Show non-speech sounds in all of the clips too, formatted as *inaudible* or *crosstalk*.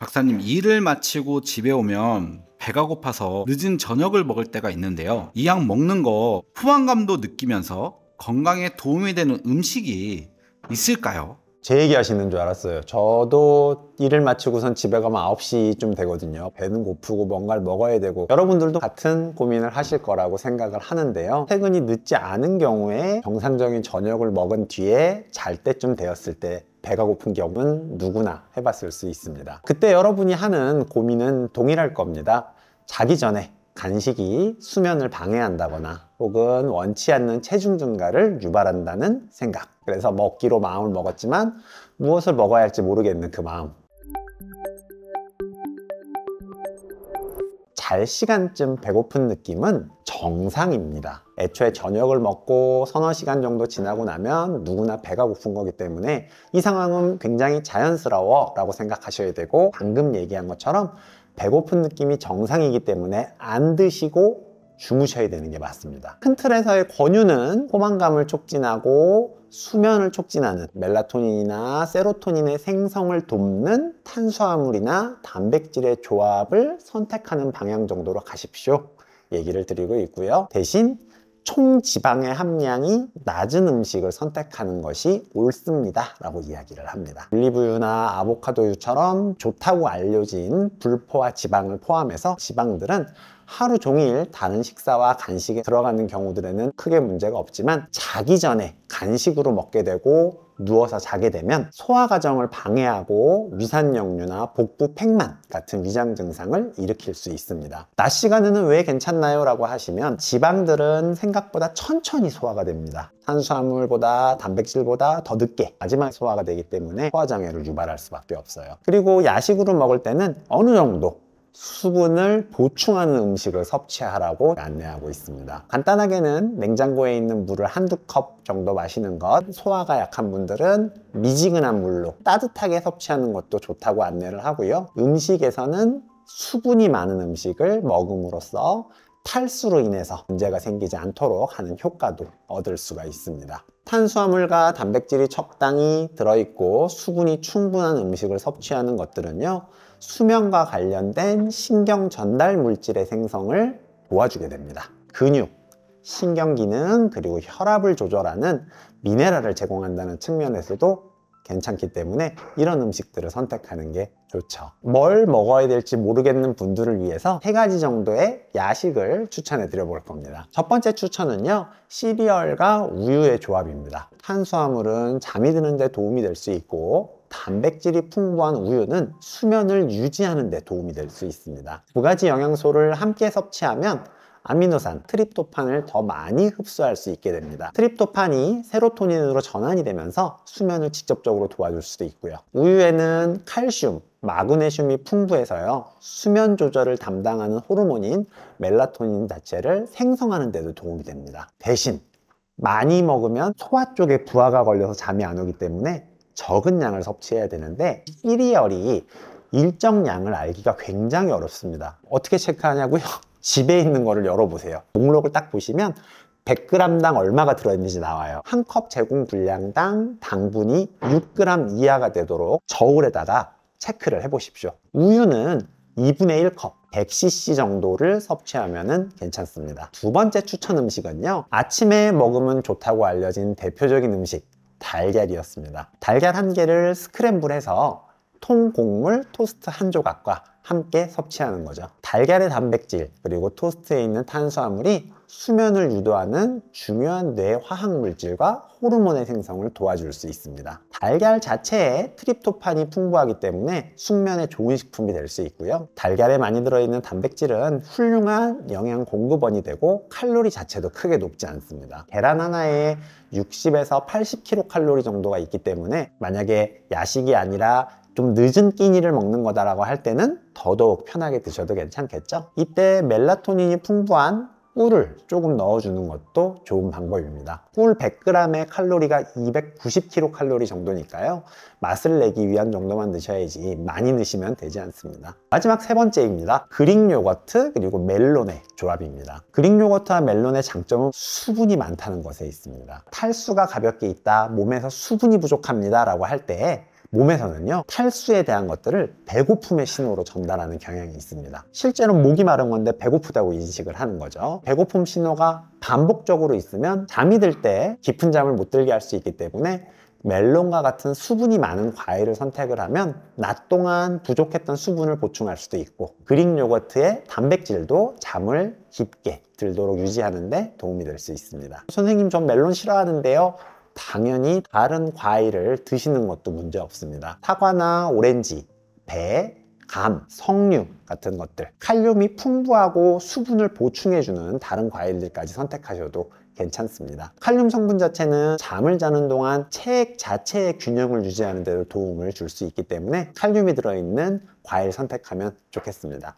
박사님 일을 마치고 집에 오면 배가 고파서 늦은 저녁을 먹을 때가 있는데요. 이 약 먹는 거 포만감도 느끼면서 건강에 도움이 되는 음식이 있을까요? 제 얘기 하시는 줄 알았어요 저도 일을 마치고선 집에 가면 9시쯤 되거든요 배는 고프고 뭔가를 먹어야 되고 여러분들도 같은 고민을 하실 거라고 생각을 하는데요 퇴근이 늦지 않은 경우에 정상적인 저녁을 먹은 뒤에 잘 때쯤 되었을 때 배가 고픈 경우는 누구나 해봤을 수 있습니다. 그때 여러분이 하는 고민은 동일할 겁니다. 자기 전에 간식이 수면을 방해한다거나 혹은 원치 않는 체중 증가를 유발한다는 생각 그래서 먹기로 마음을 먹었지만 무엇을 먹어야 할지 모르겠는 그 마음 잘 시간쯤 배고픈 느낌은 정상입니다. 애초에 저녁을 먹고 서너 시간 정도 지나고 나면 누구나 배가 고픈 거기 때문에 이 상황은 굉장히 자연스러워 라고 생각하셔야 되고 방금 얘기한 것처럼 배고픈 느낌이 정상이기 때문에 안 드시고 주무셔야 되는 게 맞습니다. 큰 틀에서의 권유는 포만감을 촉진하고 수면을 촉진하는 멜라토닌이나 세로토닌의 생성을 돕는 탄수화물이나 단백질의 조합을 선택하는 방향 정도로 가십시오. 얘기를 드리고 있고요. 대신 총 지방의 함량이 낮은 음식을 선택하는 것이 옳습니다 라고 이야기를 합니다 올리브유나 아보카도유처럼 좋다고 알려진 불포화 지방을 포함해서 지방들은 하루 종일 다른 식사와 간식에 들어가는 경우들에는 크게 문제가 없지만 자기 전에 간식으로 먹게 되고 누워서 자게 되면 소화 과정을 방해하고 위산역류나 복부 팽만 같은 위장 증상을 일으킬 수 있습니다. 낮 시간에는 왜 괜찮나요? 라고 하시면 지방들은 생각보다 천천히 소화가 됩니다. 탄수화물보다 단백질보다 더 늦게 마지막 소화가 되기 때문에 소화장애를 유발할 수밖에 없어요. 그리고 야식으로 먹을 때는 어느 정도 수분을 보충하는 음식을 섭취하라고 안내하고 있습니다. 간단하게는 냉장고에 있는 물을 한두 컵 정도 마시는 것, 소화가 약한 분들은 미지근한 물로 따뜻하게 섭취하는 것도 좋다고 안내를 하고요. 음식에서는 수분이 많은 음식을 먹음으로써 탈수로 인해서 문제가 생기지 않도록 하는 효과도 얻을 수가 있습니다. 탄수화물과 단백질이 적당히 들어있고 수분이 충분한 음식을 섭취하는 것들은요. 수면과 관련된 신경 전달 물질의 생성을 도와주게 됩니다. 근육, 신경 기능, 그리고 혈압을 조절하는 미네랄을 제공한다는 측면에서도 괜찮기 때문에 이런 음식들을 선택하는 게 좋죠. 뭘 먹어야 될지 모르겠는 분들을 위해서 세 가지 정도의 야식을 추천해 드려 볼 겁니다. 첫 번째 추천은요. 시리얼과 우유의 조합입니다. 탄수화물은 잠이 드는 데 도움이 될 수 있고 단백질이 풍부한 우유는 수면을 유지하는 데 도움이 될 수 있습니다. 두 가지 영양소를 함께 섭취하면 아미노산, 트립토판을 더 많이 흡수할 수 있게 됩니다. 트립토판이 세로토닌으로 전환이 되면서 수면을 직접적으로 도와줄 수도 있고요. 우유에는 칼슘, 마그네슘이 풍부해서요. 수면 조절을 담당하는 호르몬인 멜라토닌 자체를 생성하는 데도 도움이 됩니다. 대신 많이 먹으면 소화 쪽에 부하가 걸려서 잠이 안 오기 때문에 적은 양을 섭취해야 되는데 1리얼이 일정 양을 알기가 굉장히 어렵습니다 어떻게 체크하냐고요? *laughs* 집에 있는 거를 열어보세요 목록을 딱 보시면 100g당 얼마가 들어있는지 나와요 한 컵 제공 분량당 당분이 6g 이하가 되도록 저울에다가 체크를 해보십시오 우유는 2분의 1컵 100cc 정도를 섭취하면 괜찮습니다 두 번째 추천 음식은요 아침에 먹으면 좋다고 알려진 대표적인 음식 달걀이었습니다. 달걀 한 개를 스크램블해서 통곡물 토스트 한 조각과 함께 섭취하는 거죠. 달걀의 단백질 그리고 토스트에 있는 탄수화물이 수면을 유도하는 중요한 뇌 화학물질과 호르몬의 생성을 도와줄 수 있습니다. 달걀 자체에 트립토판이 풍부하기 때문에 숙면에 좋은 식품이 될 수 있고요. 달걀에 많이 들어있는 단백질은 훌륭한 영양 공급원이 되고 칼로리 자체도 크게 높지 않습니다. 계란 하나에 60에서 80kcal 정도가 있기 때문에 만약에 야식이 아니라 좀 늦은 끼니를 먹는 거다라고 할 때는 더더욱 편하게 드셔도 괜찮겠죠? 이때 멜라토닌이 풍부한 꿀을 조금 넣어주는 것도 좋은 방법입니다. 꿀 100g에 칼로리가 290kcal 정도니까요. 맛을 내기 위한 정도만 드셔야지 많이 넣으시면 되지 않습니다. 마지막 세 번째입니다. 그릭 요거트 그리고 멜론의 조합입니다. 그릭 요거트와 멜론의 장점은 수분이 많다는 것에 있습니다. 탈수가 가볍게 있다, 몸에서 수분이 부족합니다 라고 할때 몸에서는요 탈수에 대한 것들을 배고픔의 신호로 전달하는 경향이 있습니다 실제로 목이 마른 건데 배고프다고 인식을 하는 거죠 배고픔 신호가 반복적으로 있으면 잠이 들 때 깊은 잠을 못 들게 할 수 있기 때문에 멜론과 같은 수분이 많은 과일을 선택을 하면 낮 동안 부족했던 수분을 보충할 수도 있고 그릭 요거트의 단백질도 잠을 깊게 들도록 유지하는 데 도움이 될 수 있습니다 선생님 전 멜론 싫어하는데요 당연히 다른 과일을 드시는 것도 문제 없습니다. 사과나 오렌지, 배, 감, 석류 같은 것들 칼륨이 풍부하고 수분을 보충해주는 다른 과일들까지 선택하셔도 괜찮습니다. 칼륨 성분 자체는 잠을 자는 동안 체액 자체의 균형을 유지하는 데 도움을 줄 수 있기 때문에 칼륨이 들어있는 과일 선택하면 좋겠습니다.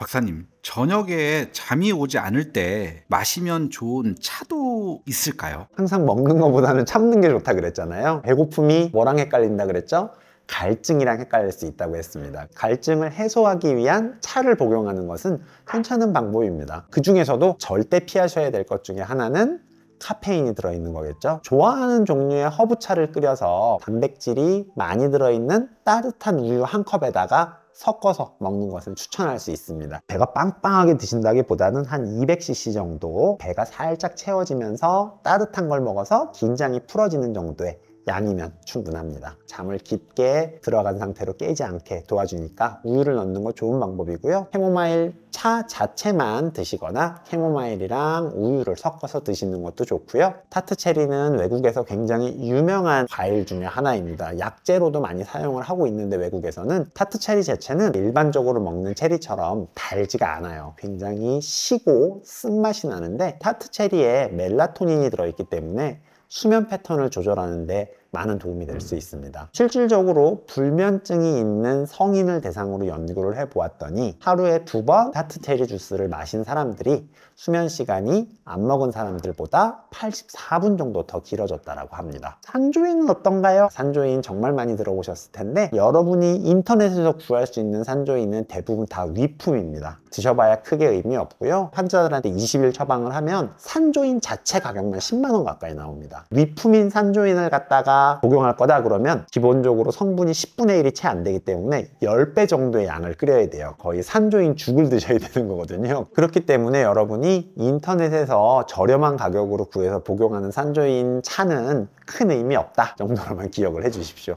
박사님, 저녁에 잠이 오지 않을 때 마시면 좋은 차도 있을까요? 항상 먹는 것보다는 참는 게 좋다 그랬잖아요. 배고픔이 뭐랑 헷갈린다 그랬죠? 갈증이랑 헷갈릴 수 있다고 했습니다. 갈증을 해소하기 위한 차를 복용하는 것은 괜찮은 방법입니다. 그 중에서도 절대 피하셔야 될 것 중에 하나는 카페인이 들어있는 거겠죠 좋아하는 종류의 허브차를 끓여서 단백질이 많이 들어있는 따뜻한 우유 한 컵에다가 섞어서 먹는 것을 추천할 수 있습니다 배가 빵빵하게 드신다기보다는 한 200cc 정도 배가 살짝 채워지면서 따뜻한 걸 먹어서 긴장이 풀어지는 정도의 양이면 충분합니다. 잠을 깊게 들어간 상태로 깨지 않게 도와주니까 우유를 넣는 거 좋은 방법이고요. 캐모마일 차 자체만 드시거나 캐모마일이랑 우유를 섞어서 드시는 것도 좋고요. 타트 체리는 외국에서 굉장히 유명한 과일 중에 하나입니다. 약재로도 많이 사용을 하고 있는데 외국에서는 타트 체리 자체는 일반적으로 먹는 체리처럼 달지가 않아요. 굉장히 시고 쓴맛이 나는데 타트 체리에 멜라토닌이 들어있기 때문에 수면 패턴을 조절하는데 많은 도움이 될수 음. 있습니다. 실질적으로 불면증이 있는 성인을 대상으로 연구를 해보았더니 하루에 두번 타트테리 주스를 마신 사람들이 수면 시간이 안 먹은 사람들보다 84분 정도 더 길어졌다라고 합니다. 산조인은 어떤가요? 산조인 정말 많이 들어보셨을 텐데 여러분이 인터넷에서 구할 수 있는 산조인은 대부분 다 위품입니다. 드셔봐야 크게 의미 없고요. 환자들한테 20일 처방을 하면 산조인 자체 가격만 10만 원 가까이 나옵니다. 위품인 산조인을 갖다가 복용할 거다 그러면 기본적으로 성분이 10분의 1이 채 안 되기 때문에 10배 정도의 양을 끓여야 돼요. 거의 산조인 죽을 드셔야 되는 거거든요. 그렇기 때문에 여러분이 인터넷에서 저렴한 가격으로 구해서 복용하는 산조인 차는 큰 의미 없다 정도로만 *laughs* 기억을 해주십시오.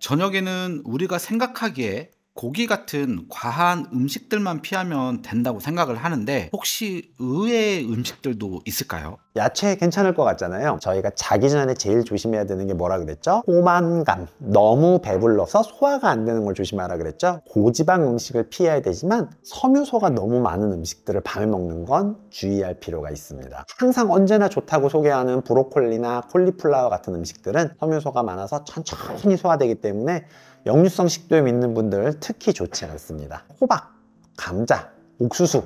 저녁에는 우리가 생각하기에 고기 같은 과한 음식들만 피하면 된다고 생각을 하는데 혹시 의외의 음식들도 있을까요? 야채 괜찮을 것 같잖아요 저희가 자기 전에 제일 조심해야 되는 게 뭐라 그랬죠? 포만감 너무 배불러서 소화가 안 되는 걸 조심하라 그랬죠? 고지방 음식을 피해야 되지만 섬유소가 너무 많은 음식들을 밤에 먹는 건 주의할 필요가 있습니다 항상 언제나 좋다고 소개하는 브로콜리나 콜리플라워 같은 음식들은 섬유소가 많아서 천천히 소화되기 때문에 역류성 식도염 있는 분들 특히 좋지 않습니다. 호박, 감자, 옥수수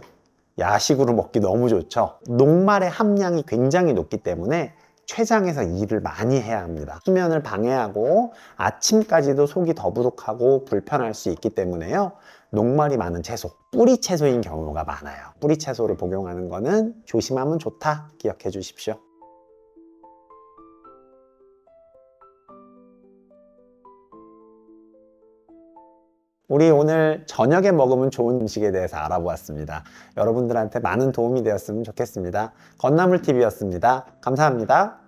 야식으로 먹기 너무 좋죠. 녹말의 함량이 굉장히 높기 때문에 췌장에서 일을 많이 해야 합니다. 수면을 방해하고 아침까지도 속이 더부룩하고 불편할 수 있기 때문에요. 녹말이 많은 채소, 뿌리 채소인 경우가 많아요. 뿌리 채소를 복용하는 거는 조심하면 좋다 기억해 주십시오. 우리 오늘 저녁에 먹으면 좋은 음식에 대해서 알아보았습니다. 여러분들한테 많은 도움이 되었으면 좋겠습니다. 건나물TV였습니다. 감사합니다.